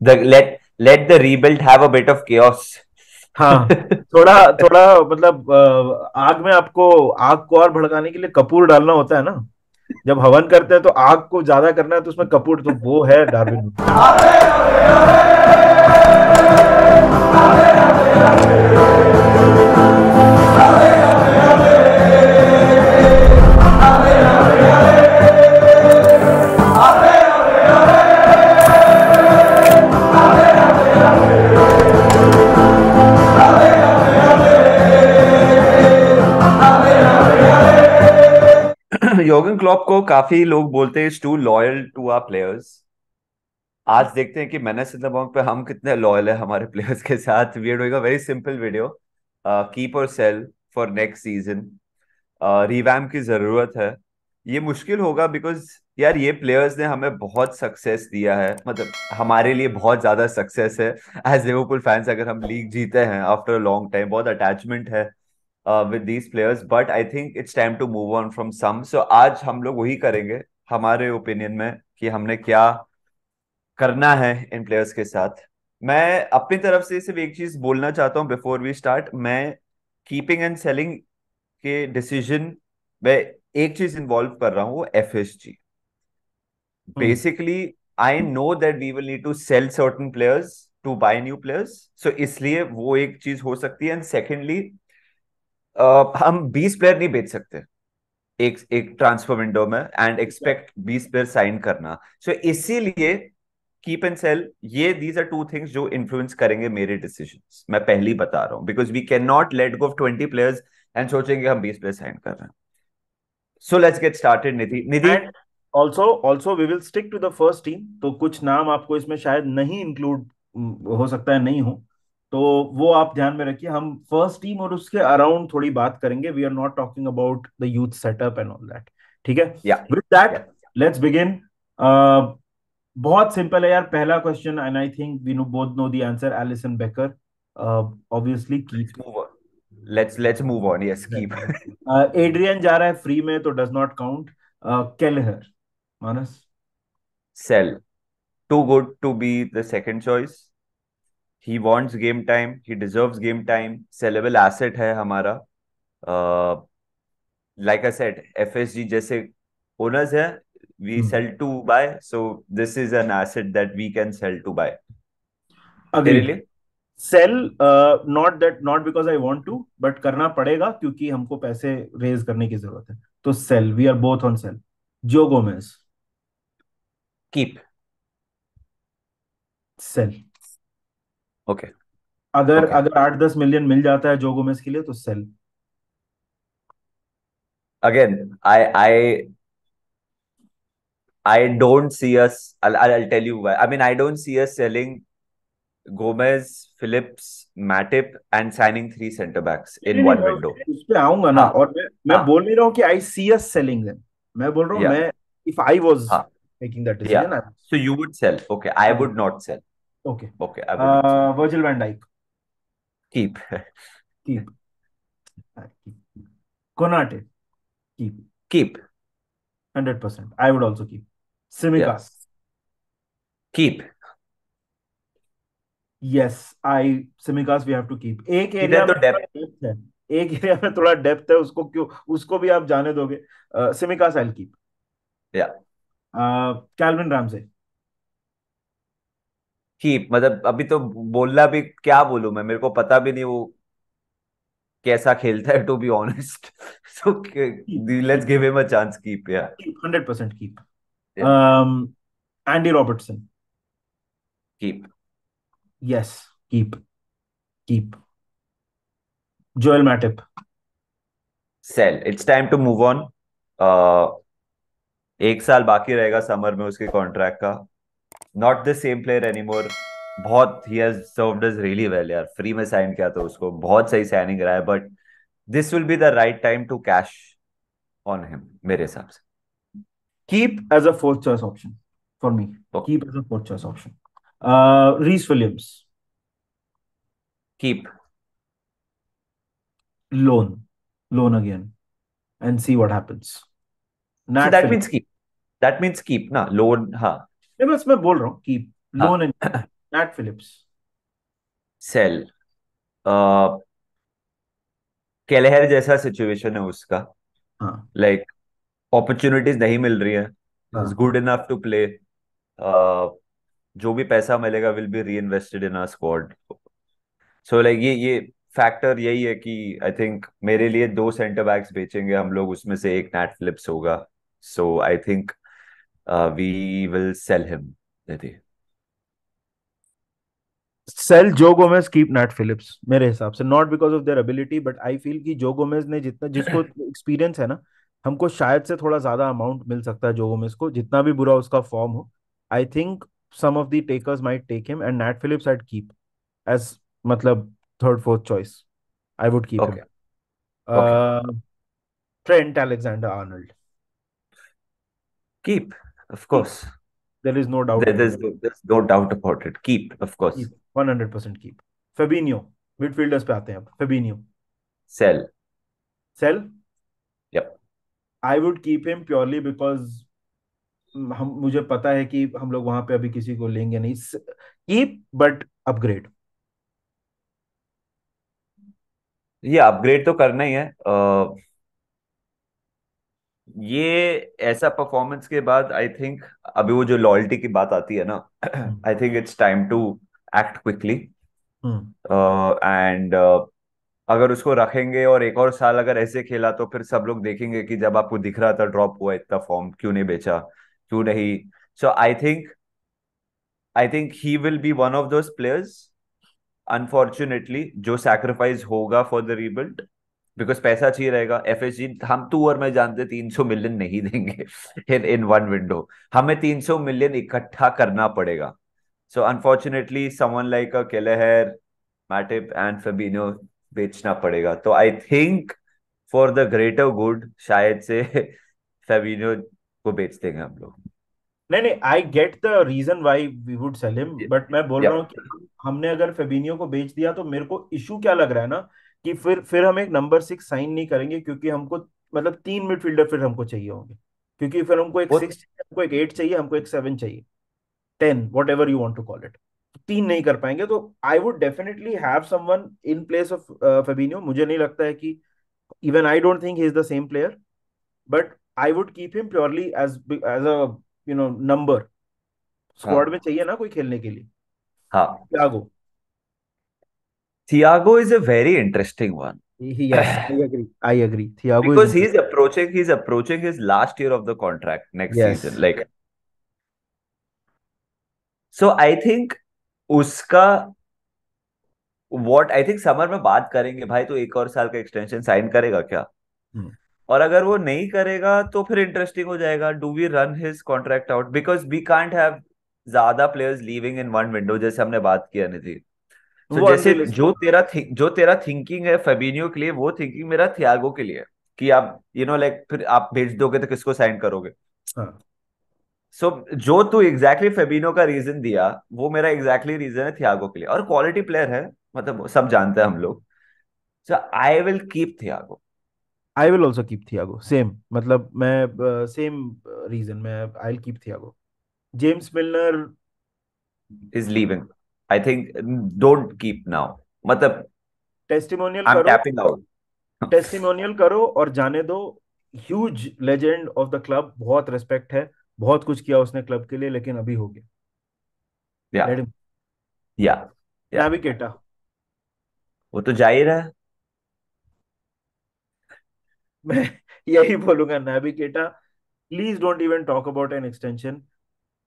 the let let the rebuild have a bit of chaos हाँ थोड़ा थोड़ा मतलब आग में आपको आग को और भड़काने के लिए कपूर डालना होता है ना जब हवन करते हैं तो आग को ज्यादा करना है तो उसमें कपूर तो वो है डार्विन योगन क्लॉप को काफी लोग बोलते हैं too loyal to our players आज देखते हैं कि मैंने इन पे हम कितने लॉयल है हमारे प्लेयर्स के साथ we are very simple video keep और sell for next season revamp की जरूरत है ये मुश्किल होगा बिकॉज यार ये प्लेयर्स ने हमें बहुत सक्सेस दिया है मतलब हमारे लिए बहुत ज्यादा सक्सेस है एज लिवरपूल फैंस अगर हम लीग जीते हैं आफ्टर अ लॉन्ग टाइम बहुत अटैचमेंट है uh, with these players but I think it's time to move on from some so आज हम लोग वही करेंगे हमारे ओपिनियन में कि हमने क्या करना है इन प्लेयर्स के साथ मैं अपनी तरफ से सिर्फ एक चीज बोलना चाहता हूँ बिफोर वी स्टार्ट मैं कीपिंग एंड सेलिंग के डिसीजन में एक चीज इन्वॉल्व कर रहा हूँ वो F S G basically I know that we will need to sell certain players to buy new players so इसलिए वो एक चीज हो सकती है एंड सेकेंडली हम बीस प्लेयर नहीं बेच सकते एक एक ट्रांसफर विंडो में एंड एक्सपेक्ट अच्छा। बीस प्लेयर साइन करना सो so, इसीलिए कीप एंड सेल ये दीज आर टू थिंग्स जो इन्फ्लुएंस करेंगे मेरे डिसीजन मैं पहली बता रहा हूं because we can not let go of twenty players and सोचेंगे हम बीस प्लेयर साइन कर रहे हैं so let's get started Nidhi Nidhi also also we will stick to the first team तो कुछ नाम आपको इसमें शायद नहीं इंक्लूड हम्म, हो सकता है नहीं हो तो वो आप ध्यान में रखिए हम फर्स्ट टीम और उसके अराउंड थोड़ी बात करेंगे we are not talking about the youth setup and all that ठीक है विद दैट लेट्स बिगिन बहुत सिंपल है यार पहला question and I think we know both know the answer Alisson Becker obviously keep let's let's move on yes keep Adrian जा रहा है फ्री में तो डज नॉट काउंट केलहर मानस sell too good to be the second choice he wants game time he deserves game time sellable asset है हमारा like I said FSG जैसे owners हैं we sell to buy so this is an asset that we can sell to buy Agreed. sell uh, not that not because i want to but करना पड़ेगा क्योंकि हमको पैसे raise करने की जरूरत है तो sell we are both on sell joe gomez keep sell okay अगर okay. अगर आठ दस मिलियन मिल जाता है जो गोमेज के लिए तो sell again I I I don't see us I tell you I mean I don't see us selling Gomez Phillips Matip and signing three centre backs in one window उस पर आऊंगा ना हाँ. और मैं, मैं हाँ. बोल नहीं रहा हूँ कि I see us selling them मैं बोल रहा हूँ yeah. मैं if I was making that decision so you would sell okay I would not sell okay okay Virgil van Dijk keep keep Konate keep keep hundred percent I would also keep Tsimikas keep yes I Tsimikas we have to keep एक area तो depth है एक area में थोड़ा depth है उसको क्यों उसको भी आप जाने दोगे सिमिकास आई कीप या कैल्विन रामसे कीप मतलब अभी तो बोलना भी क्या बोलू मैं मेरे को पता भी नहीं वो कैसा खेलता है to be honest so let's give him a chance keep या 100% keep um Andy Robertson keep yes keep keep Joel Matip sell it's time to move on एक साल बाकी रहेगा समर में उसके कॉन्ट्रैक्ट का not the same player anymore. बहुत he has served us really well यार free में sign किया था उसको बहुत सही signing रहा है but this will be the right time to cash on him मेरे हिसाब से keep as a fourth choice option for me keep as a fourth choice option uh, Reese Williams keep loan loan again and see what happens Not so that means keep that means keep ना loan हाँ बस मैं बोल रहा हूँ कि हाँ। Loan and Nat Phillips sell Kelleher जैसा सिचुएशन है उसका लाइक हाँ। like, अपॉर्चुनिटीज नहीं मिल रही है it's good enough to play जो भी पैसा मिलेगा will be reinvested in our squad so like ये ये फैक्टर यही है कि आई थिंक मेरे लिए दो सेंटर बैक्स बेचेंगे हम लोग उसमें से एक नैट फिलिप्स होगा so I think uh, we will sell him. Nidhi. Sell Joe Gomez keep Nat Phillips मेरे हिसाब से not because of their ability but I feel कि जो गोमेज ने जितना जिसको एक्सपीरियंस है ना हमको शायद से थोड़ा ज्यादा अमाउंट मिल सकता है जो गोमेज को जितना भी बुरा उसका फॉर्म हो I think some of the takers might take him and Nat Phillips at keep as मतलब third fourth choice I would keep Trent Alexander Arnold keep Of course. There is no doubt. There, there's, no, there's no doubt about it. Keep, of course. One hundred percent keep Fabinho midfielders पे आते हैं आप Fabinho sell sell yup I would keep him purely because हम मुझे पता है कि हम लोग वहां पे अभी किसी को लेंगे नहीं कीप बट अपग्रेड ये अपग्रेड तो करना ही है uh... ये ऐसा परफॉर्मेंस के बाद आई थिंक अभी वो जो लॉयल्टी की बात आती है ना I think it's time to act quickly and अगर उसको रखेंगे और एक और साल अगर ऐसे खेला तो फिर सब लोग देखेंगे कि जब आपको दिख रहा था ड्रॉप हुआ इतना फॉर्म क्यों नहीं बेचा क्यों नहीं so I think I think he will be one of those players unfortunately जो सैक्रिफाइस होगा फॉर द रिबिल्ड बिकॉज पैसा अच्छी रहेगा एफ एस जी हम तू और मैं जानते तीन सौ मिलियन नहीं देंगे इन इन वन विंडो हमें तीन सौ मिलियन इकट्ठा करना पड़ेगा so unfortunately someone like a Kelleher Matip and Fabinho बेचना पड़ेगा तो I think for the greater good शायद से फेबिनो को बेच देंगे हम लोग नहीं नहीं I get the reason why we would sell him but मैं बोल yeah. रहा हूँ हमने अगर फेबिनियो को बेच दिया तो मेरे को इशू क्या लग रहा है ना कि फिर फिर हम एक नंबर सिक्स साइन नहीं करेंगे क्योंकि हमको मतलब तीन मिडफील्डर फिर हमको चाहिए होंगे क्योंकि फिर हमको एक सिक्स हमको एक एट चाहिए हमको एक सेवन चाहिए ten whatever you want to call it तीन नहीं कर पाएंगे तो I would definitely have someone in place of Fabinho मुझे नहीं लगता है कि even I don't think he is the same player but I would keep him purely as as a you know number squad में चाहिए ना कोई खेलने के लिए हाँ त्यागो Thiago is a very interesting one. Yes, I agree. I agree. Thiago because he's approaching he's approaching his last year of the contract next yes. season. Like so I think uska. What I think summer में बात करेंगे भाई तो एक और साल का extension sign करेगा क्या और अगर वो नहीं करेगा तो फिर इंटरेस्टिंग हो जाएगा do we run his contract out because we can't have ज्यादा players leaving in one window जैसे हमने बात किया नहीं निधि तो जैसे जो तेरा जो तेरा थिंकिंग है फेबिनियो के लिए वो थिंकिंग मेरा थियागो के लिए कि आप यू नो लाइक फिर आप भेज दोगे तो किसको साइन करोगे सो हाँ। so, जो तू एग्जैक्टली exactly फेबिनो का रीजन दिया वो मेरा एग्जैक्टली exactly रीजन है थियागो के लिए और क्वालिटी प्लेयर है मतलब सब जानते हैं हम लोग so I will keep Thiago I will also keep Thiago same मतलब मैं सेम रीजन मैं I will keep Thiago James Milner is leaving I think don't keep now मतलब टेस्टिमोनियल करो टैपिंग आउट टेस्टिमोनियल करो और जाने दो huge legend of the club बहुत रिस्पेक्ट है बहुत कुछ किया उसने क्लब के लिए लेकिन अभी हो गया या या केटा वो तो जा ही रहा मैं यही बोलूंगा Keita please don't even talk about an extension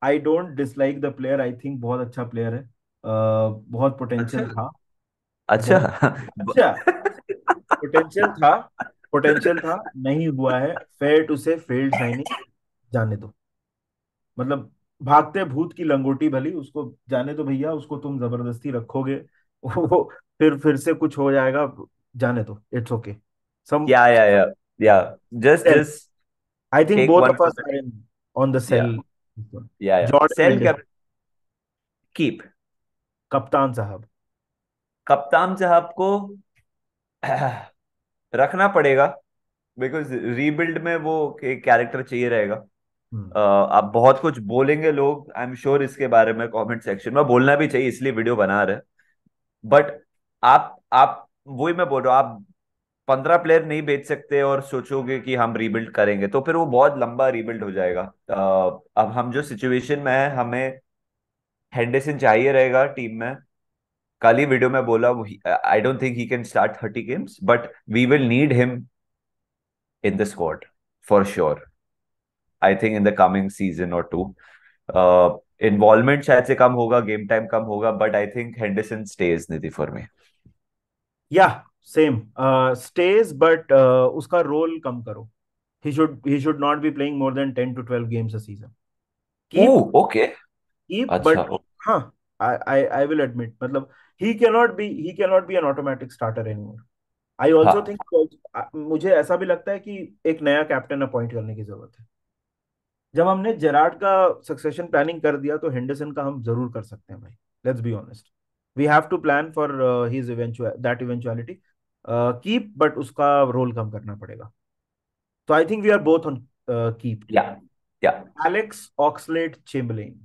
I don't dislike the player I think बहुत अच्छा प्लेयर है बहुत पोटेंशियल अच्छा। था अच्छा अच्छा पोटेंशियल था पोटेंशियल था नहीं हुआ है fair to say failed signing जाने दो मतलब भागते भूत की लंगोटी भली उसको जाने दो भैया उसको तुम जबरदस्ती रखोगे वो फिर फिर से कुछ हो जाएगा जाने दो इट्स ओके सम या या या या just just I think both of us are in on the sell या या सेल कैप कीप कप्तान साहब कप्तान साहब को रखना पड़ेगा बिकॉज रीबिल्ड में वो कैरेक्टर चाहिए रहेगा uh, आप बहुत कुछ बोलेंगे लोग आई एम श्योर इसके बारे में कमेंट सेक्शन में बोलना भी चाहिए इसलिए वीडियो बना रहे बट आप आप वही मैं बोल रहा हूँ आप पंद्रह प्लेयर नहीं बेच सकते और सोचोगे कि हम रीबिल्ड करेंगे तो फिर वो बहुत लंबा रीबिल्ड हो जाएगा अब हम जो सिचुएशन में है हमें हेंडरसन चाहिए रहेगा टीम में कल ही वीडियो में बोला I don't think he can start thirty games but we will need him in the squad for sure I think in the coming season और टू इन्वॉल्वमेंट शायद से कम होगा गेम टाइम कम होगा but I think Henderson stays Nidhi for me या same stays but उसका रोल कम करो he should he should not be playing more than ten to twelve games a season oh okay if अच्छा, but I हाँ I, I I will admit मतलब he cannot be he cannot be an automatic starter anymore. I also हाँ. मुझे ऐसा भी लगता है कि एक नया कैप्टन अपॉइंट करने की जरूरत है जब हमने जेराड का सक्सेशन प्लानिंग कर दिया तो हेंडरसन का हम जरूर कर सकते हैं भाई let's be honest we have to plan for his that eventuality keep but उसका रोल कम करना पड़ेगा तो I think we are both on keep Alex Oxlade Chamberlain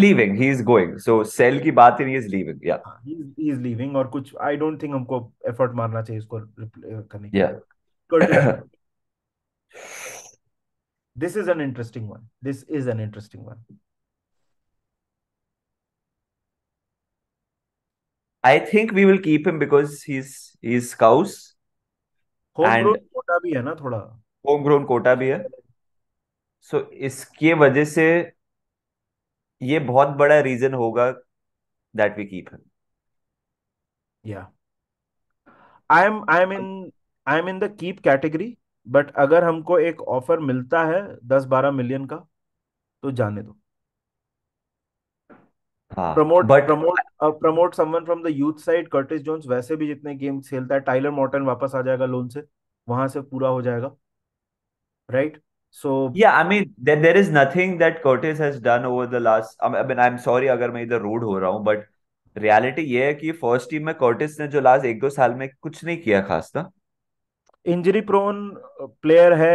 leaving he is going so sell की बात ही नहीं इज लीविंग या he is leaving और कुछ आई डोंट थिंक हमको एफर्ट मारना चाहिए इसको करने के या this is an interesting one this is an interesting one I think I think we will keep him because he's he's cows. Homegrown quota भी है ना थोड़ा. होम ग्रोन कोटा भी है. सो So इसके वजह से ये बहुत बड़ा रीजन होगा दैट वी कीप हिम या I am I am in I am in the keep category but अगर हमको एक ऑफर मिलता है दस बारह मिलियन का तो जाने दो promote but promote promote someone from the youth side Curtis Jones वैसे भी जितने गेम खेलता है टाइलर मॉर्टन वापस आ जाएगा लोन से वहां से पूरा हो जाएगा right So yeah, I mean there there is nothing that Curtis has done over the last. I mean I'm sorry अगर मैं इधर रूड हो रहा हूँ बट रियलिटी ये है कि फर्स्ट टीम में कर्टिस ने जो लास्ट एक दो साल में कुछ नहीं किया खास ना इंजरी प्रोन प्लेयर है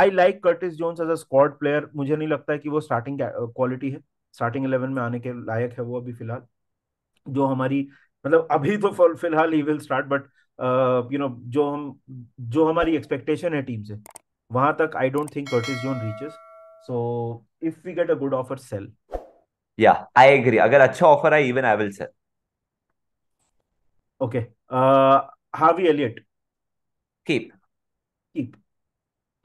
I like Curtis Jones as a squad player मुझे नहीं लगता है कि वो स्टार्टिंग क्वालिटी uh, है स्टार्टिंग इलेवन में आने के लायक है वो अभी फिलहाल जो हमारी मतलब अभी तो फिलहाल he will start but you know जो हम जो हमारी एक्सपेक्टेशन है टीम से वहां तक I don't think Curtis Jones reaches so if we get a good offer sell या आई एग्री अगर अच्छा ऑफर आए even I will sell okay Harvey Elliott keep keep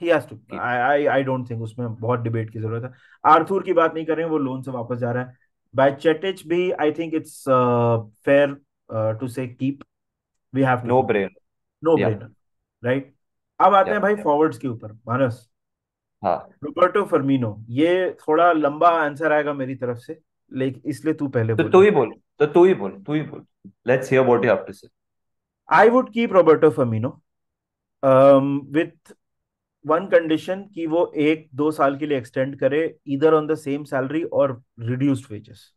he has to I I I don't think उसमें बहुत debate की जरूरत है Arthur की बात नहीं कर रहे हैं वो लोन से वापस जा रहा है बाय चेटिच भी I think it's fair to say keep we have no brainer no brainer right अब आते हैं भाई फॉरवर्ड्स के ऊपर मानस हाँ रोबर्टो फर्मिनो ये थोड़ा लंबा आंसर आएगा मेरी तरफ से लेकिन इसलिए तू पहले तो तू ही बोल तो तू ही बोल तू ही बोल let's hear what you have to say I would keep Roberto Firmino with one condition कि वो एक दो साल के लिए एक्सटेंड करे इधर ऑन द सेम सैलरी और रिड्यूस्ड वेजेस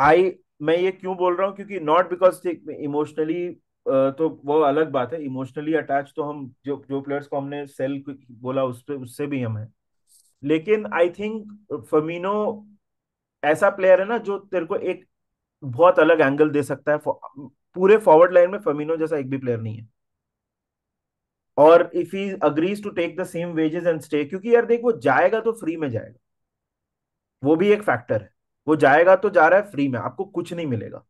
आई मैं ये क्यों बोल रहा हूँ क्योंकि नॉट बिकॉज इमोशनली तो वो अलग बात है इमोशनली अटैच तो हम जो जो प्लेयर्स को हमने सेल बोला उस पर उससे भी हम है लेकिन आई थिंक फमीनो ऐसा प्लेयर है ना जो तेरे को एक बहुत अलग एंगल दे सकता है पूरे फॉरवर्ड लाइन में फमीनो जैसा एक भी प्लेयर नहीं है और if he agrees to take the same wages and stay क्योंकि यार देख वो जाएगा तो फ्री में जाएगा वो भी एक फैक्टर है वो जाएगा तो जा रहा है फ्री में आपको कुछ नहीं मिलेगा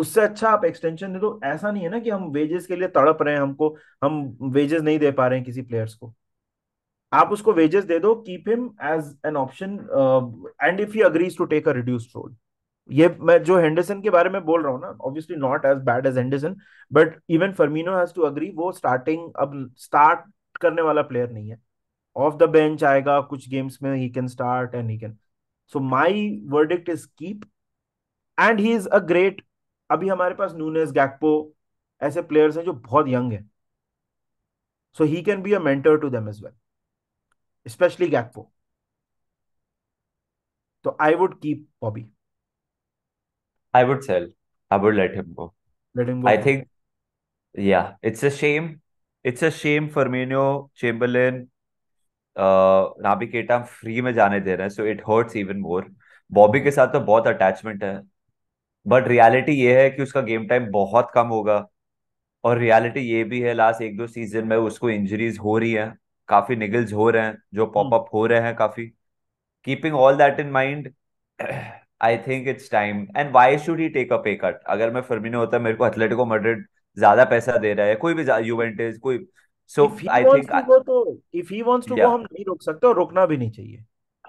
उससे अच्छा आप एक्सटेंशन दे दो ऐसा नहीं है ना कि हम वेजेस के लिए तड़प रहे हैं हमको हम वेजेस नहीं दे पा रहे हैं किसी प्लेयर्स को आप उसको वेजेस दे दो keep him as an option and if he agrees to take a reduced role ये मैं जो हेंडरसन के बारे में बोल रहा हूँ ना obviously not as bad as Henderson but even Firmino has to agree वो स्टार्टिंग अब स्टार्ट करने वाला प्लेयर नहीं है ऑफ द बेंच आएगा कुछ गेम्स में he can start and he can so my verdict is keep and he is a great अभी हमारे पास नूनेस गैकपो ऐसे प्लेयर्स हैं जो बहुत यंग हैं so he can be a mentor to them as well especially Gakpo तो I would keep Bobby I would sell I would let him go let him go I think yeah it's a shame it's a shame Firmino, Chamberlain, uh, Nabi free में जाने दे रहे हैं so it hurts even more Bobby के साथ तो बहुत attachment है बट रियलिटी ये है कि उसका गेम टाइम बहुत कम होगा और रियलिटी ये भी है लास्ट एक दो सीजन में उसको इंजरीज हो रही हैं काफी निगल्स हो रहे हैं जो पॉपअप हम्म। हो रहे हैं काफी keeping all that in mind I think it's time and why should he take a pay cut अगर मैं फर्मिनो होता मेरे को एथलेटिको मैड्रिड ज्यादा पैसा दे रहा है कोई भी यूवेंटेज कोई so I think if he wants to go हम नहीं रोक सकते और रोकना भी नहीं चाहिए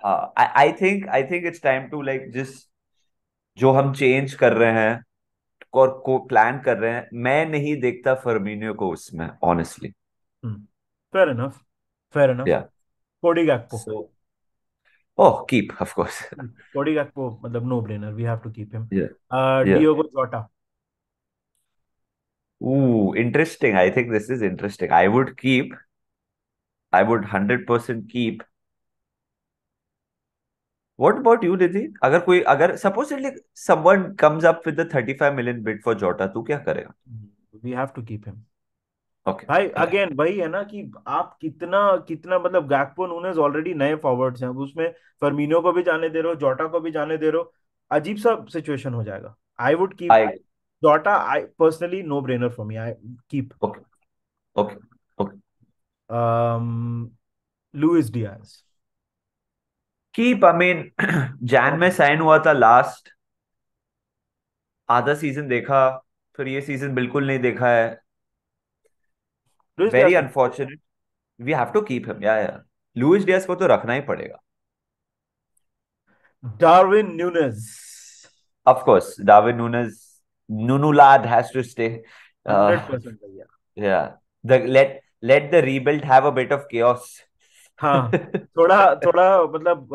हाँ I think I think it's time to like just जो हम चेंज कर रहे हैं और को प्लान कर रहे हैं मैं नहीं देखता फर्मिनियो को उसमें honestly fair enough fair enough yeah Cody Gakpo so oh keep of course Cody Gakpo मतलब no brainer we have to keep him Diogo Jota Ooh, interesting. I think this is interesting. I would keep, I would 100% What about you, Nidhi? अगर कोई अगर supposedly someone comes up with the 35 million bid for Jota, तू क्या करेगा? We have to keep him. Okay. भाई again वही है ना कि आप कितना कितना मतलब गैकपो नूनेज ऑलरेडी नए फॉरवर्ड्स हैं उसमें फर्मिनो को भी जाने दे रहे हो जोटा को भी जाने दे रहे हो अजीब सा सिचुएशन हो जाएगा आई would keep Jota I personally no brainer for me I keep okay okay okay Luis Diaz keep I mean Jan में साइन हुआ था लास्ट आधा सीजन देखा फिर ये सीजन बिल्कुल नहीं देखा है very unfortunate we have to keep him yeah यार लुइस डियास को तो रखना ही पड़ेगा Darwin Nunez of course Darwin Nunez nunulad has to stay uh, 100% yeah the let let the rebuild have a bit of chaos हाँ थोड़ा थोड़ा मतलब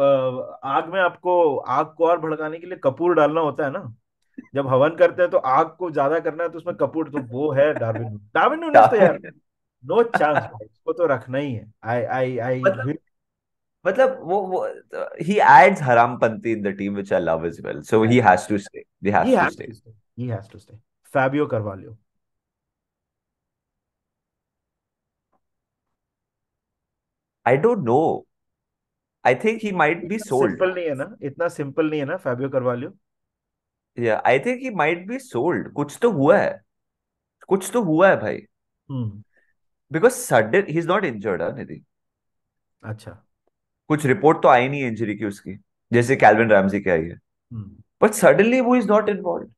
आग में आपको आग को और भड़काने के लिए कपूर डालना होता है ना जब हवन करते हैं तो आग को ज्यादा करना है तो उसमें कपूर तो वो है डार्विन डार्विन नूनेस तो यार नो चांस उसको तो रखना ही है आई आई आई मतलब वो वो ही एड्स Harampanti in the team which I love as well so he has to stay he has he to has stay. to stay he has to stay I don't know I think he might be sold simple नहीं है ना इतना simple नहीं है ना Fabio Carvalho yeah I think he might be sold कुछ तो हुआ है कुछ तो हुआ है भाई because sudden he is not injured है निधि अच्छा कुछ रिपोर्ट तो आई नहीं इंजरी की उसकी जैसे कैल्विन रामजी की आई है बट हम्म। सडनली वो इज नॉट इन्वॉल्व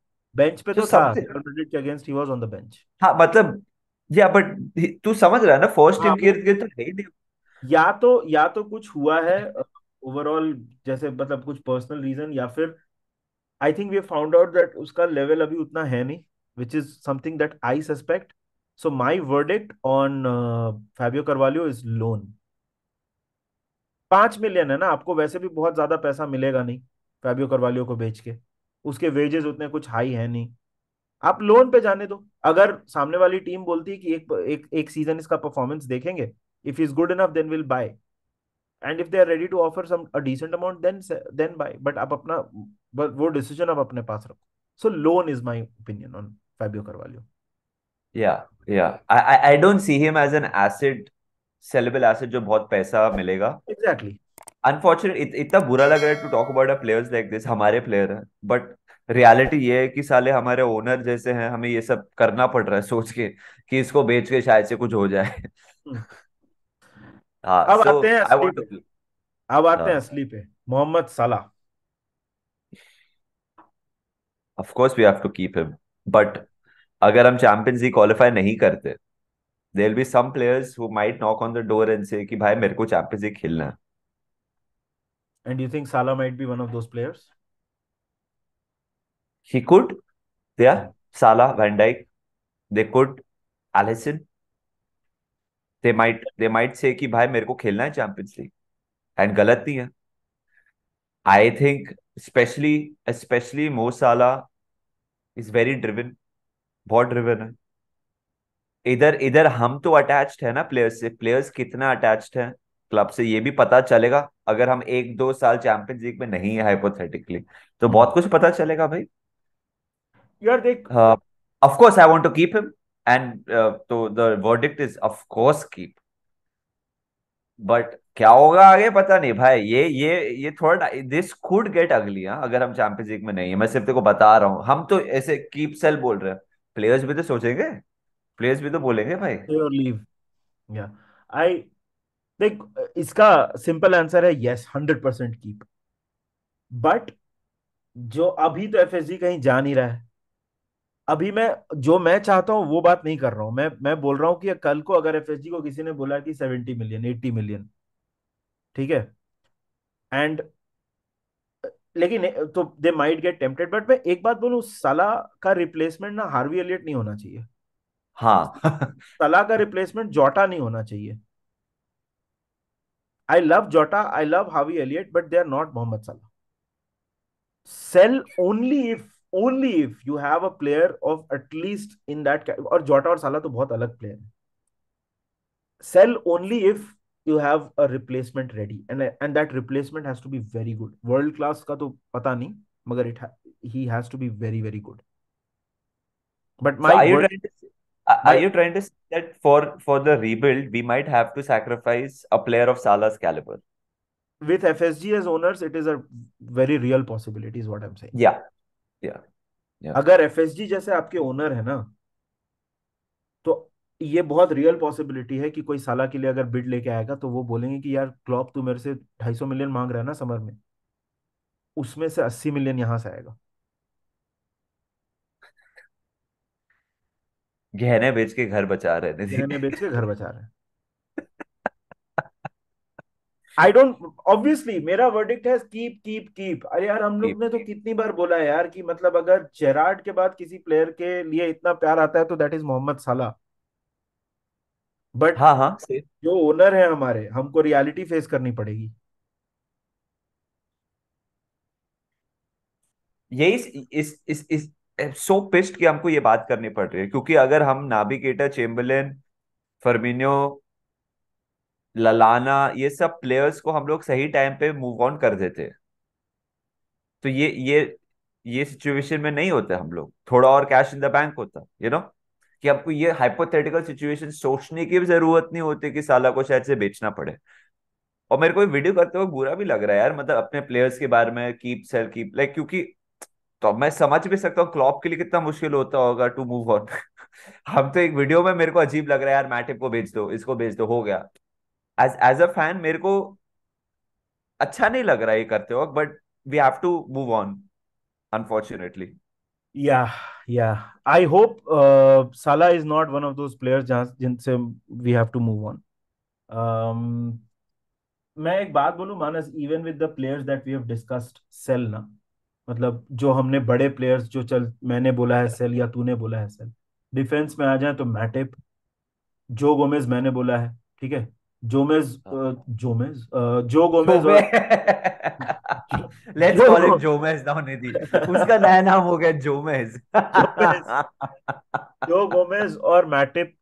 बेंच पे तो था के against he was on the bench हां मतलब या बट तू समझ रहा है ना फर्स्ट टीम हाँ, के तो नहीं या तो या तो कुछ हुआ है ओवरऑल जैसे मतलब कुछ पर्सनल रीजन या फिर I think we found out that उसका लेवल अभी उतना है नहीं which is something that I suspect so my verdict on Fabio Carvalho is loan पांच मिलियन है ना आपको वैसे भी बहुत ज्यादा पैसा मिलेगा नहीं फैबियो करवालियो को बेच के उसके वेजेस उतने कुछ हाई है नहीं आप लोन पे जाने दो अगर सामने वाली टीम बोलती है कि एक एक एक सीजन इसका परफॉर्मेंस देखेंगे if he's good enough then we'll buy and if they are ready to offer some a decent amount then then buy but आप अपना वो डिसीजन आप अपने पास रखो so loan is my opinion on Fabio Carvalho yeah yeah I I don't see him as an asset sellable asset जो बहुत पैसा मिलेगा एग्जैक्टली अनफॉर्चुनेट इतना बुरा लग रहा है to talk about a players like this हमारे प्लेयर हैं बट रियलिटी ये है कि साले हमारे ओनर जैसे हैं हमें ये सब करना पड़ रहा है सोच के कि इसको बेच के शायद से कुछ हो जाए hmm. हाँ अब so आते हैं असली पे अब आते हाँ। हैं असली पे Mohamed Salah of course we have to keep him but अगर हम चैंपियंस लीग क्वालिफाई नहीं करते there will be some players who might knock on the door and say कि भाई मेरे को चैंपियंस लीग खेलना है and you think Salah might be one of those players he could yeah Salah Van Dijk they could Alisson they might they might say कि भाई मेरे को खेलना है चैंपियंस लीग एंड गलत नहीं है I think especially especially Mo Salah is very driven बहुत ड्रिवन है इधर इधर हम तो अटैच्ड है ना प्लेयर्स से प्लेयर्स कितना अटैच्ड है क्लब से ये भी पता चलेगा अगर हम एक दो साल चैंपियंस लीग में नहीं है हाइपोथेटिकली तो बहुत कुछ पता चलेगा भाई यार देख of course I want to keep him and uh, तो the verdict is of course keep but क्या होगा आगे पता नहीं भाई ये ये ये थोड़ा दिस कुड गेट अगली हाँ अगर हम चैंपियंस लीग में नहीं है मैं सिर्फ तेको बता रहा हूँ हम तो ऐसे कीप सेल बोल रहे हैं प्लेयर्स भी तो सोचेंगे प्लेयर्स भी तो बोलेंगे भाई लीव या आई देख इसका सिंपल आंसर है yes hundred percent keep but जो अभी तो एफ कहीं जा नहीं रहा है अभी मैं जो मैं चाहता हूँ वो बात नहीं कर रहा हूँ मैं मैं बोल रहा हूँ कि कल को अगर एफ को किसी ने बोला कि सेवेंटी मिलियन एट्टी मिलियन ठीक है एंड लेकिन तो they might get tempted but मैं एक बात बोलूं सलाह का रिप्लेसमेंट ना हार्वी एलियट नहीं होना चाहिए हाँ सलाह का रिप्लेसमेंट जोटा नहीं होना चाहिए I love Jota I love Harvey Elliott but they are not Mohamed Salah sell only if only if you have a player of at least in that or Jota or Salah to बहुत अलग player है sell only if you have a replacement ready and and that replacement has to be very good world class का तो पता नहीं मगर it he has to be very very good but are you trying to say, are you trying to say that for for the rebuild we might have to sacrifice a player of Salah's caliber with FSG as owners, it is a very real possibility, is what I'm saying. Yeah, या या अगर FSG जैसे आपके owner है ना तो ये बहुत रियल पॉसिबिलिटी है कि कोई साला के लिए अगर बिड लेके आएगा तो वो बोलेंगे कि यार क्लॉप तू मेरे से ढाई सौ मिलियन मांग रहा है ना समर में उसमें से अस्सी मिलियन यहां से आएगा गहने बेच के घर बचा रहे गहने बेच के घर बचा रहे हैं आई डोंट ऑब्वियसली मेरा वर्डिक्ट है कीप कीप कीप अरे यार हम लोग ने तो कितनी बार बोला है यार कि मतलब अगर जेराड के बाद किसी प्लेयर के लिए इतना प्यार आता है तो दैट इज मोहम्मद सलाह बट हाँ हाँ जो ओनर है हमारे हमको रियलिटी फेस करनी पड़ेगी यही इस इस इस इस सो पिस्ट कि हमको ये बात करनी पड़ रही है क्योंकि अगर हम नाबिकेटा चेम्बरलेन फर्मिनियो ललाना ये सब प्लेयर्स को हम लोग सही टाइम पे मूव ऑन कर देते तो ये ये ये सिचुएशन में नहीं होते हम लोग थोड़ा और कैश इन द बैंक होता यू नो कि आपको ये हाइपोथेटिकल सिचुएशन सोचने की भी जरूरत नहीं होती कि साला को शायद से बेचना पड़े और मेरे को वीडियो करते हुए बुरा भी लग रहा है यार मतलब अपने प्लेयर्स के बारे में कीप सेल कीप लाइक क्योंकि तो मैं समझ भी सकता हूँ क्लॉप के लिए कितना मुश्किल होता होगा टू मूव ऑन हम तो एक वीडियो में मेरे को अजीब लग रहा है यार मैटिप को बेच दो इसको बेच दो हो गया एज एज अ फैन मेरे को अच्छा नहीं लग रहा ये करते वक्त but we have to move on unfortunately yeah yeah I hope Salah is not one of those players जहां जिनसे we have to move on मैं एक बात बोलू मानस even with the players that we have discussed sell ना मतलब जो हमने बड़े प्लेयर्स जो चल मैंने बोला है सेल या तूने बोला है सेल डिफेंस में आ जाए तो मैटिप जो गोमेज मैंने बोला है ठीक है जोमेज हाँ। Gomez Joe Gomez let's call it Gomez now Nidhi उसका नया नाम हो गया जोमेज जो गोमेज और Matip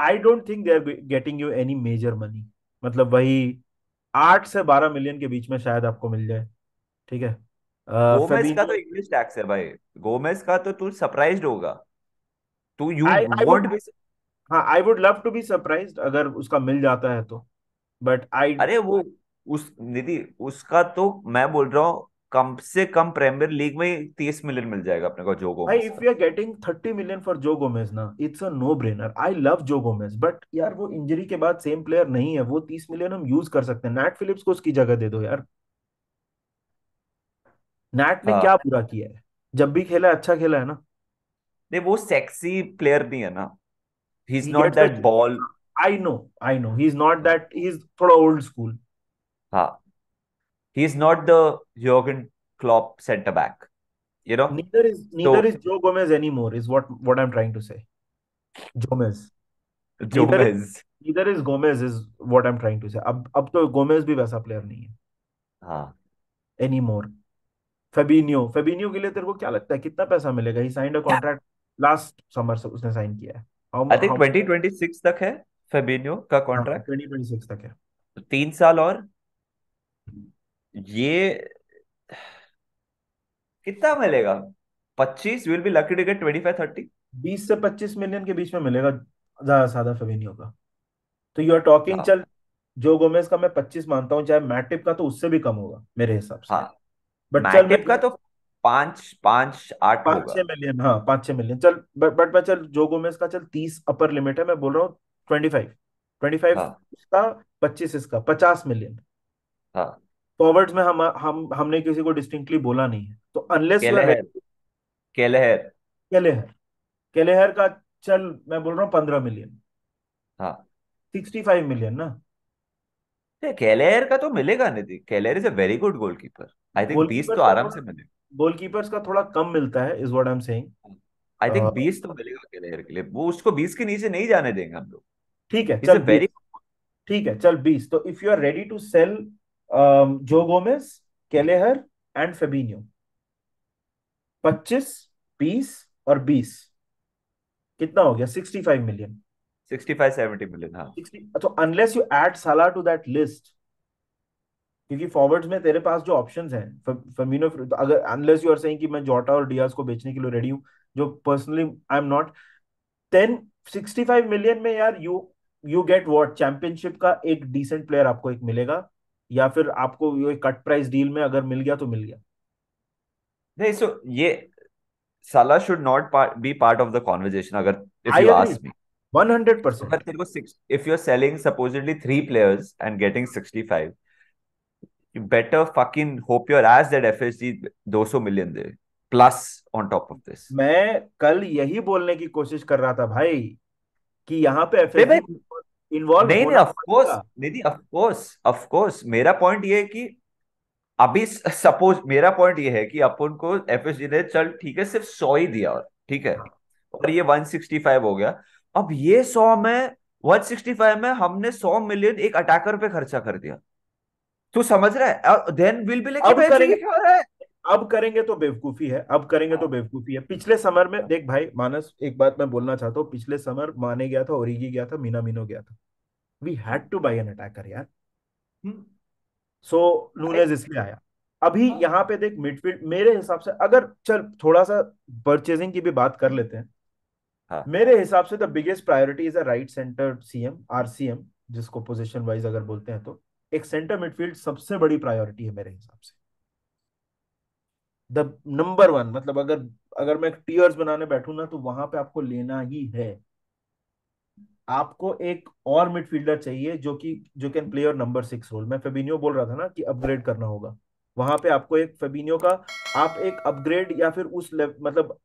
I don't think they are getting you any major money मतलब वही आठ से बारह मिलियन के बीच में शायद आपको मिल जाए ठीक है uh, गोमेज का तो इंग्लिश टैक्स है भाई गोमेज का तो तू सरप्राइज्ड होगा तू यू वोंट बी हाँ I would love to be surprise अगर उसका मिल जाता है तो बट आई अरे वो उस दीदी उसका तो मैं बोल रहा हूँ कम से कम प्रीमियर लीग में तीस मिलियन मिल जाएगा अपने को Joe Gomez if you are getting thirty million for Joe Gomez ना it's a no brainer I love Joe Gomez but यार वो इंजरी के बाद सेम प्लेयर नहीं है वो तीस मिलियन हम यूज कर सकते हैं नैट फिलिप्स को उसकी जगह दे दो यार नैट ने हाँ क्या पूरा किया है जब भी खेला अच्छा खेला है ना नहीं वो सेक्सी प्लेयर नहीं है ना he's he not that ball i know i know he's not that he's thoda old school ha he's not the jürgen klopp center back you know neither is neither so, is joe gomez anymore is what what i'm trying to say gomez gomez neither is gomez is what i'm trying to say ab ab to gomez bhi वैसा player नहीं है हाँ anymore फेबिनियो फेबिनियो के लिए तेरे को क्या लगता है कितना पैसा मिलेगा he signed a contract last summer से उसने साइन किया है आई थिंक 2026 तक है फेबिनियो का कॉन्ट्रैक्ट हाँ, 2026 तक है तीन साल और ये कितना मिलेगा 25 will be lucky to get 25 30 20 से 25 मिलियन के बीच में मिलेगा ज्यादा सादा फेबिनियो का तो यू आर टॉकिंग चल जो गोमेज का मैं 25 मानता हूँ चाहे मैटिप का तो उससे भी कम होगा मेरे हिसाब से हाँ बट चल मैटिप का तो पांच पांच आठ पांच छह मिलियन हाँ पांच छह मिलियन चल बट मैं चल जो गोमेज का चल तीस अपर लिमिट है मैं बोल रहा हूँ ट्वेंटी फाइव ट्वेंटी फाइव उसका पच्चीस इसका पचास मिलियन फॉरवर्ड्स हाँ। में हम हम हमने किसी को डिस्टिंक्टली बोला नहीं है तो unless Kelleher Kelleher Kelleher Kelleher का चल मैं बोल रहा हूँ पंद्रह मिलियन सिक्सटी फाइव मिलियन ना केलेहर का तो मिलेगा Nidhi Kelleher is a very good goalkeeper I think बीस तो आराम से मिलेगा गोलकीपर्स का थोड़ा कम मिलता है is what I am saying I think 20 तो मिलेगा केलेर के लिए वो उसको 20 के नीचे नहीं जाने देंगे हम लोग ठीक है चल वेरी ठीक है चल 20 तो if you are ready to sell Joe Gomes Kelleher and Fabinho 25 20 और 20 कितना हो गया 65 मिलियन 65 70 मिलियन हां 60 तो unless you add Salah to that list क्योंकि फॉरवर्ड्स में तेरे पास जो ऑप्शन हैं फर्मिनो तो अगर अनलेस यू आर सेइंग कि मैं जोटा और डियाज को बेचने के लिए रेडी हूँ जो personally I am not then 65 million में यार you you get what championship का एक डिसेंट प्लेयर आपको एक मिलेगा या फिर आपको एक कट प्राइस डील में अगर मिल गया तो मिल गया नहीं सो ये Salah should not be part of the conversation अगर इफ यू आस्क मी 100% अगर तेरे को six if you are selling supposedly three players and getting 65 you better fucking hope your ass that FSG 200 million दे plus on top of this मैं कल यही बोलने की कोशिश कर रहा था भाई कि यहाँ पे एफएसजी इन्वॉल्व नहीं नहीं ऑफ कोर्स नहीं नहीं ऑफ कोर्स ऑफ कोर्स मेरा पॉइंट ये है कि अभी सपोज मेरा पॉइंट ये है कि अपन को एफएसजी ने चल ठीक है सिर्फ सौ ही दिया और ठीक है और ये 165 हो गया अब ये सौ में 165 में हमने 100 मिलियन एक अटैकर पे खर्चा कर दिया तू समझ रहा है देन विल बी लाइक अब करेंगे क्या हो रहा है अब करेंगे तो बेवकूफी है अब करेंगे तो हाँ। बेवकूफी है पिछले समर में देख भाई मानस एक बात मैं बोलना चाहता हूँ पिछले समर माने गया था ओरिगी गया था मीना मीनो गया था we had to buy an attacker यार सो हम्म। नूनेज इसलिए आया अभी हाँ। यहाँ पे देख मिडफील्ड मेरे हिसाब से अगर चल थोड़ा सा परचेजिंग की भी बात कर लेते हैं हाँ. मेरे हिसाब से the biggest priority is a right centre CM RCM जिसको पोजीशन वाइज अगर बोलते हैं तो एक सेंटर मिडफील्ड सबसे बड़ी प्रायोरिटी है मेरे हिसाब से द नंबर वन मतलब अगर अगर मैं टीयर्स बनाने बैठू ना तो वहां पे आपको लेना ही है आपको एक और मिडफील्डर चाहिए जो कि जो कैन प्ले और नंबर सिक्स रोल मैं फेबिनियो बोल रहा था ना कि अपग्रेड करना होगा वहां पे आपको एक फेबिनियो का आप एक अपग्रेड या फिर उस मतलब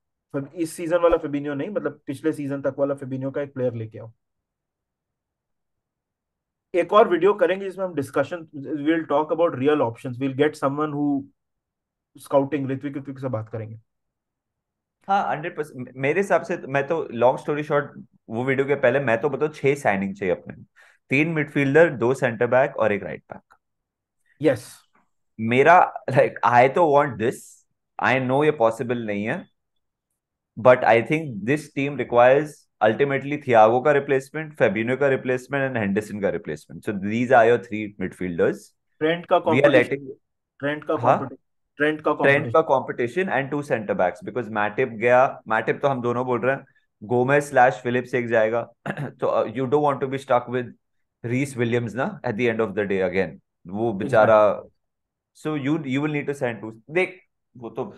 इस सीजन वाला फेबिनियो नहीं मतलब पिछले सीजन तक वाला फेबिनियो का एक प्लेयर लेके आओ एक और वीडियो करेंगे जिसमें हम discussion will talk about real option will get someone who scouting Ritwik Ritwik से बात करेंगे हाँ हंड्रेड परसेंट मेरे हिसाब से तो, मैं तो लॉन्ग स्टोरी शॉर्ट वो वीडियो के पहले मैं तो बताऊँ छह साइनिंग चाहिए अपने तीन मिडफील्डर दो सेंटर बैक और एक राइट बैक यस yes. मेरा लाइक आई तो वांट दिस आई नो ये पॉसिबल नहीं है but I think this team requires ultimately Thiago का रिप्लेसमेंट फेबिनो का रिप्लेसमेंट एंड हेंडरसन का replacement so these are your three midfielders Trent का we are letting Trent का Trent का Trent का competition and two centre backs because Matip गया Matip तो हम दोनों बोल रहे हैं गोमे स्लैश फिलिप्स एक जाएगा तो you don't want to be stuck with Rhys Williams ना at the end of the day again वो बेचारा so you you will need to send to देख वो तो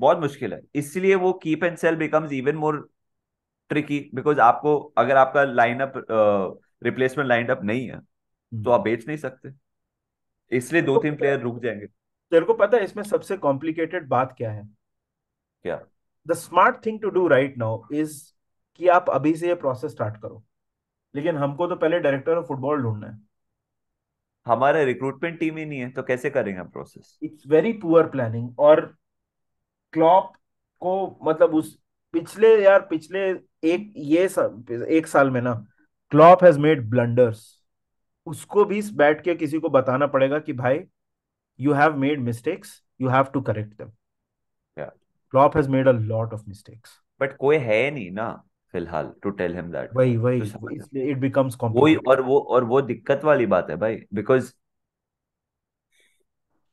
बहुत मुश्किल है इसलिए वो keep and sell becomes even more tricky because आपको अगर आपका लाइनअप रिप्लेसमेंट लाइन अप नहीं है तो हम्म। आप बेच नहीं सकते इसलिए दो तो तीन प्लेयर रुक जाएंगे तेरे को पता है इसमें सबसे कॉम्प्लिकेटेड बात क्या है क्या the smart thing to do right now is कि आप अभी से ये प्रोसेस स्टार्ट करो लेकिन हमको तो पहले डायरेक्टर ऑफ फुटबॉल ढूंढना है हमारा रिक्रूटमेंट टीम ही नहीं है तो कैसे करेंगे हम process it's very poor planning और क्लॉप को मतलब उस पिछले यार पिछले एक ये सा, एक साल में ना क्लॉप हैज मेड ब्लंडर्स उसको भी बैठ के किसी को बताना पड़ेगा कि भाई you have made mistakes you have to correct them Klopp has made a lot of mistakes but कोई है नहीं ना फिलहाल टू टेल हिम दैट वही वही तो इसलिए इट बिकम्स वही और वो और वो दिक्कत वाली बात है भाई बिकॉज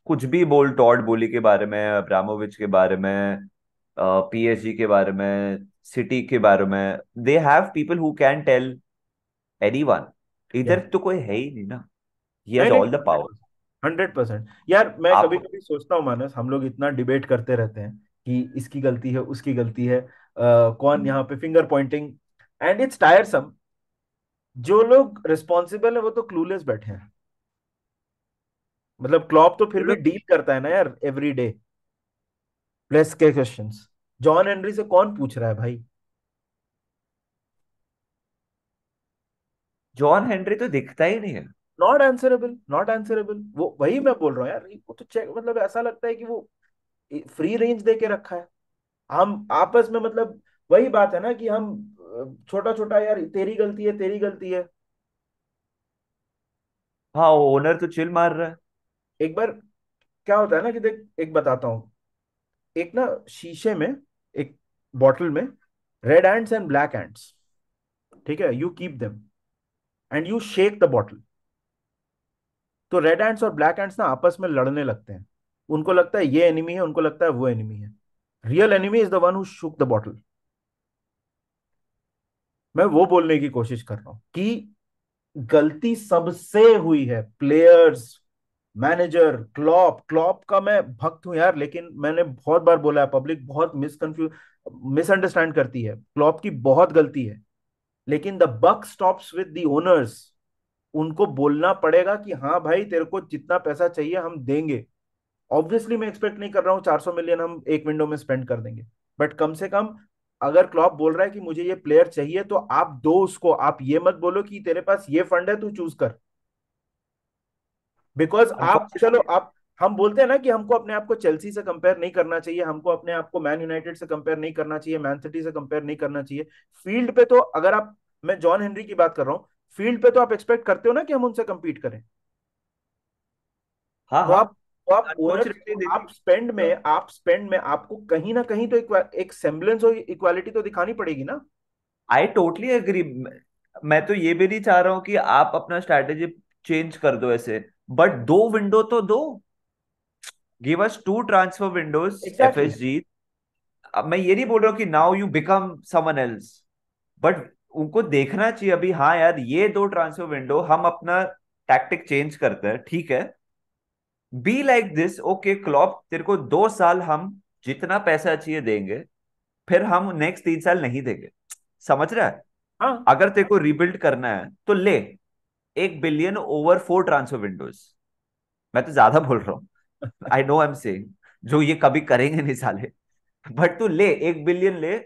कुछ भी बोल टॉड बोली के बारे में अब्रामोविच के बारे में पी एच डी के बारे में सिटी के बारे में they have people who can tell anyone इधर तो कोई है ही नहीं ना ही has all the power hundred percent यार मैं कभी कभी सोचता हूँ मानस हम लोग इतना डिबेट करते रहते हैं कि इसकी गलती है उसकी गलती है आ, कौन हम्म। यहाँ पे finger pointing and it's tiresome जो लोग रिस्पॉन्सिबल है वो तो क्लूलेस बैठे हैं मतलब क्लॉप तो फिर भी डील करता है ना यार एवरी डे प्लस के क्वेश्चन जॉन हेनरी से कौन पूछ रहा है भाई जॉन हेनरी तो दिखता ही नहीं है नॉट आंसरेबल नॉट आंसरेबल वो वही मैं बोल रहा हूँ यार वो तो चेक मतलब ऐसा लगता है कि वो फ्री रेंज दे के रखा है हम आपस में मतलब वही बात है ना कि हम छोटा छोटा यार तेरी गलती है तेरी गलती है हाँ वो ओनर तो चिल मार रहा है एक बार क्या होता है ना कि देख एक बताता हूँ एक ना शीशे में एक बॉटल में red ants and black ants ठीक है you keep them and you shake the bottle तो रेड एंड्स और ब्लैक एंड्स ना आपस में लड़ने लगते हैं उनको लगता है ये एनिमी है उनको लगता है वो एनिमी है real enemy is the one who shook the bottle मैं वो बोलने की कोशिश कर रहा हूं कि गलती सबसे हुई है प्लेयर्स मैनेजर क्लॉप क्लॉप का मैं भक्त हूं यार लेकिन मैंने बहुत बार बोला है पब्लिक बहुत मिसकंफ्यूज मिसअंडरस्टैंड करती है क्लॉप की बहुत गलती है लेकिन the buck stops with the owners उनको बोलना पड़ेगा कि हाँ भाई तेरे को जितना पैसा चाहिए हम देंगे ऑब्वियसली मैं एक्सपेक्ट नहीं कर रहा हूँ चार मिलियन हम एक विंडो में स्पेंड कर देंगे बट कम से कम अगर क्लॉप बोल रहा है कि मुझे ये प्लेयर चाहिए तो आप दो उसको आप ये मत बोलो कि तेरे पास ये फंड है तू चूज कर बिकॉज हाँ, आप तो चलो आप हम बोलते हैं ना कि हमको अपने आप को चेल्सी से कंपेयर नहीं करना चाहिए हमको अपने आप को मैन यूनाइटेड से कंपेयर नहीं करना चाहिए मैन सिटी से कंपेयर नहीं करना चाहिए फील्ड पे तो अगर आप मैं जॉन हेनरी की बात कर रहा हूँ फील्ड पे तो आप एक्सपेक्ट करते हो ना कि हम उनसे कम्पीट करें हाँ, तो हाँ, आप तो आप ओनर तो आप स्पेंड में हाँ। आप स्पेंड में आपको कहीं ना कहीं तो एक, सेम्बलेंस और इक्वालिटी तो दिखानी पड़ेगी ना आई टोटली एग्री मैं तो ये भी नहीं चाह रहा हूँ कि आप अपना स्ट्रेटेजी चेंज कर दो ऐसे बट दो विंडो तो दो give us two transfer windows F S G अब मैं ये नहीं बोल रहा हूँ कि now you become someone else but उनको देखना चाहिए अभी हाँ यार ये दो ट्रांसफर विंडो हम अपना टैक्टिक चेंज करते हैं ठीक है be like this okay Klopp तेरे को दो साल हम जितना पैसा चाहिए देंगे फिर हम नेक्स्ट तीन साल नहीं देंगे समझ रहा है हाँ. अगर तेरे को रिबिल्ड करना है तो ले एक billion over four transfer windows मैं तो ज्यादा बोल रहा हूँ I know I am saying जो ये कभी करेंगे नहीं साले बट तू ले एक बिलियन ले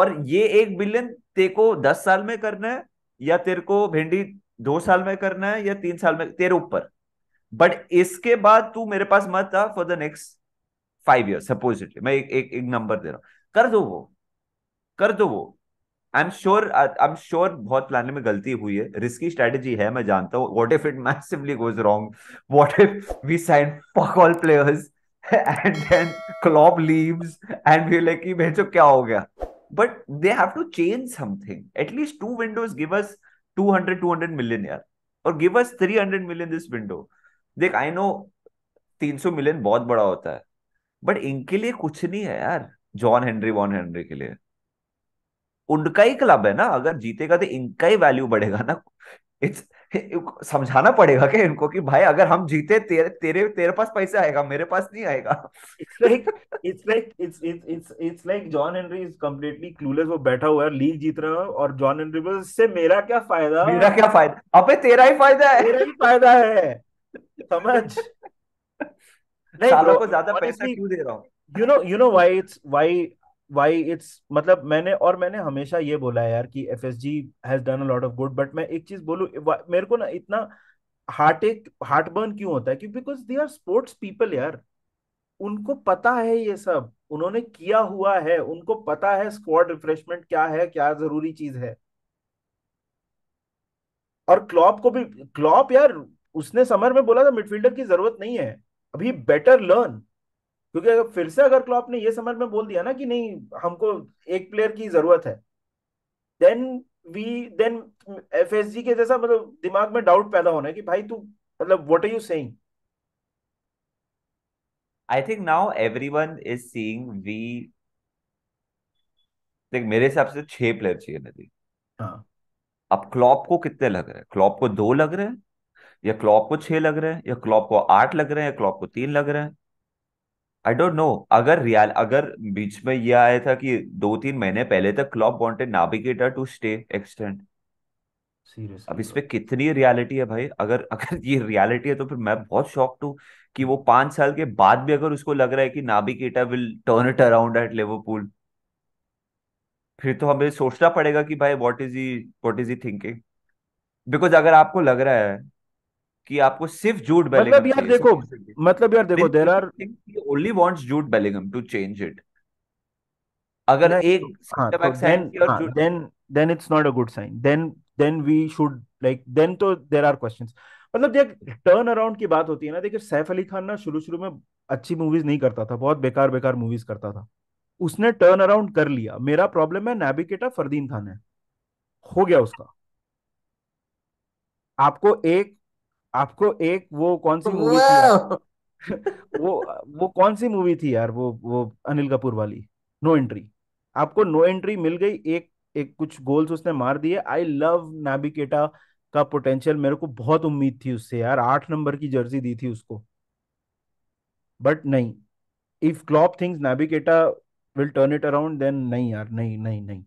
और ये एक बिलियन तेरे को दस साल में करना है या तेरे को भिंडी दो साल में करना है या तीन साल में तेरे ऊपर बट इसके बाद तू मेरे पास मत था for the next five year supposedly मैं एक, एक नंबर दे रहा हूं कर दो वो कर दो वो I am sure I am sure बहुत प्लानिंग में गलती हुई है रिस्की स्ट्रेटेजी है मैं जानता हूँ what if it massively goes wrong what if we sign फॉक all players and then club leaves and we like कि भेजो क्या हो गया but they have to change something at least two windows give us 200 200 million यार और give us 300 million this window देख I no 300 million बहुत बड़ा होता है बट इनके लिए कुछ नहीं है यार जॉन हेनरी वॉन हेनरी के लिए उनका ही क्लब है ना अगर जीतेगा तो इनका ही वैल्यू बढ़ेगा ना इट्स समझाना पड़ेगा कि इनको कि भाई अगर हम जीते तेरे तेरे तेरे पास पैसे आएगा मेरे पास नहीं आएगा it's like it's like it's it's it's like John Henry is completely clueless वो बैठा हुआ है लीग जीत रहा है और जॉन हेनरी बोल से मेरा क्या फायदा मेरा क्या फायदा अबे तेरा ही फायदा है तेरा ही फायदा है समझ नहीं को ज्यादा पैसा क्यों दे रहा हूँ you know you know why it's why why it's मतलब मैंने और मैंने हमेशा ये बोला है यार कि F S G has done lot of good but मैं एक चीज बोलू मेरे को ना इतना हार्ट एक हार्ट बर्न क्यों होता है कि because they are sports people यार उनको पता है ये सब उन्होंने किया हुआ है उनको पता है स्क्वाड रिफ्रेशमेंट क्या है क्या जरूरी चीज है और क्लॉप को भी क्लॉप यार उसने समर में बोला था मिडफील्डर की जरूरत नहीं है अभी बेटर लर्न क्योंकि अगर फिर से अगर क्लॉप ने ये समझ में बोल दिया ना कि नहीं हमको एक प्लेयर की जरूरत है देन वी देन एफ के जैसा मतलब दिमाग में डाउट पैदा होना है कि भाई तू मतलब what are you saying I think now everyone is seeing we देख मेरे हिसाब से तो छह प्लेयर चाहिए नदी हाँ अब क्लॉप को कितने लग रहे हैं क्लॉप को दो लग रहे हैं या क्लॉप को छह लग रहे हैं या क्लॉप को आठ लग रहे हैं या क्लॉप को तीन लग रहे हैं आई डोंट नो अगर रियल अगर बीच में ये आया था कि दो तीन महीने पहले तक Klopp wanted Naby Keita to stay extend seriously अब इसमें कितनी रियलिटी है भाई अगर अगर ये रियलिटी है तो फिर मैं बहुत शॉक टू कि वो पांच साल के बाद भी अगर उसको लग रहा है कि Naby Keita will turn it around at Liverpool फिर तो हमें सोचना पड़ेगा कि भाई what is he what is he thinking because अगर आपको लग रहा है कि आपको सिर्फ जूट बेलिंगम मतलब, मतलब यार देखो मतलब यार देखो there are only wants Jude Bellingham to change it अगर एक then then it's not a good sign then then we should like then तो देर आर क्वेश्चन मतलब देख टर्न अराउंड की बात होती है ना देखिए सैफ अली खान ना शुरू शुरू में अच्छी मूवीज नहीं करता था बहुत बेकार बेकार मूवीज करता था उसने टर्न अराउंड कर लिया मेरा प्रॉब्लम है नेबिकेटा फरदीन खान है हो गया उसका आपको एक आपको एक वो कौन सी मूवी थी यार वो वो कौन सी मूवी थी यार वो वो अनिल कपूर वाली नो एंट्री आपको नो एंट्री मिल गई एक एक कुछ गोल्स उसने मार दिए आई लव नाबिकेटा का पोटेंशियल मेरे को बहुत उम्मीद थी उससे यार आठ नंबर की जर्सी दी थी उसको बट नहीं if Klopp thinks Naby Keita will turn it around then नहीं यार नहीं नहीं नहीं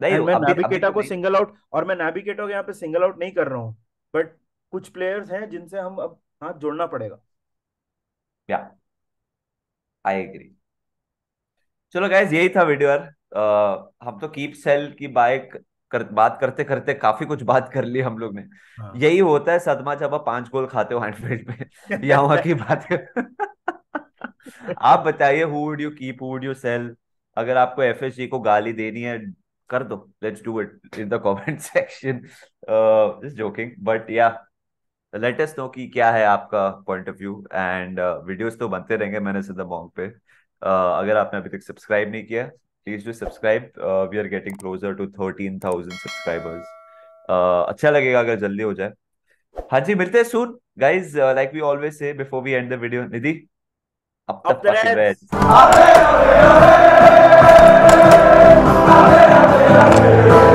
नहीं मैं नाबिकेटा तो को सिंगल आउट और मैं नाबिकेटा को यहाँ पे सिंगल आउट नहीं कर रहा हूँ बट कुछ प्लेयर्स हैं जिनसे हम अब हाथ जोड़ना पड़ेगा या आई एग्री चलो गैस यही था वीडियो यार हम तो कीप सेल की बाइक कर, बात करते करते काफी कुछ बात कर ली हम लोग ने हाँ। यही होता है सदमा जब आप पांच गोल खाते हो हैंडमेड में या वहां की बातें आप बताइए who would you keep would you sell अगर आपको एफ को गाली देनी है कर दो let's do it in the comment section just joking but या लेट अस नो कि क्या है आपका point of view and videos तो बनते रहेंगे मैंने सिद्धा बॉन्ग पे uh, अगर आपने अभी तक सब्सक्राइब नहीं किया please do subscribe we are getting closer to thirteen thousand subscribers अच्छा लगेगा अगर जल्दी हो जाए हाँ जी मिलते हैं soon guys like we always say before we end the video Nidhi अब तक बाकी